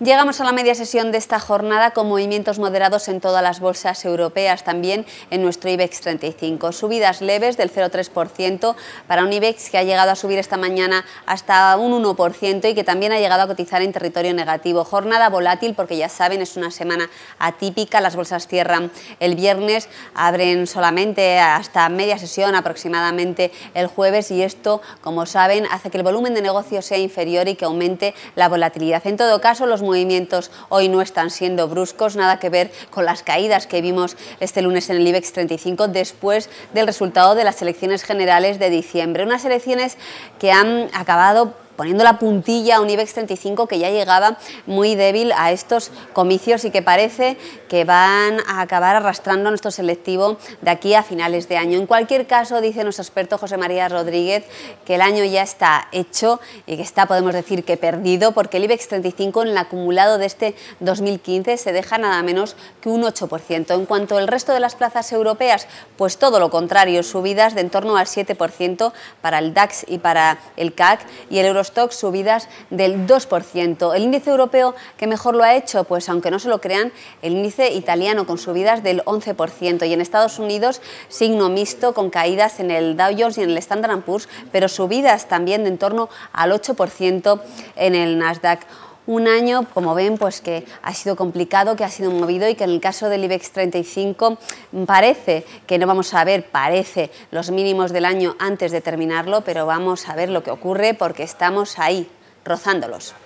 Llegamos a la media sesión de esta jornada con movimientos moderados en todas las bolsas europeas, también en nuestro IBEX 35. Subidas leves del 0,3% para un IBEX que ha llegado a subir esta mañana hasta un 1% y que también ha llegado a cotizar en territorio negativo. Jornada volátil porque ya saben es una semana atípica, las bolsas cierran el viernes, abren solamente hasta media sesión aproximadamente el jueves y esto, como saben, hace que el volumen de negocio sea inferior y que aumente la volatilidad. En todo los movimientos hoy no están siendo bruscos, nada que ver con las caídas que vimos este lunes en el IBEX 35 después del resultado de las elecciones generales de diciembre. Unas elecciones que han acabado poniendo la puntilla a un IBEX 35 que ya llegaba muy débil a estos comicios y que parece que van a acabar arrastrando a nuestro selectivo de aquí a finales de año. En cualquier caso, dice nuestro experto José María Rodríguez, que el año ya está hecho y que está, podemos decir, que perdido, porque el IBEX 35 en el acumulado de este 2015 se deja nada menos que un 8%. En cuanto al resto de las plazas europeas, pues todo lo contrario, subidas de en torno al 7% para el DAX y para el CAC y el euro subidas del 2%. El índice europeo que mejor lo ha hecho, pues aunque no se lo crean, el índice italiano con subidas del 11% y en Estados Unidos signo mixto con caídas en el Dow Jones y en el Standard Poor's, pero subidas también de en torno al 8% en el Nasdaq. Un año, como ven, pues que ha sido complicado, que ha sido movido y que en el caso del IBEX 35 parece que no vamos a ver, parece los mínimos del año antes de terminarlo, pero vamos a ver lo que ocurre porque estamos ahí, rozándolos.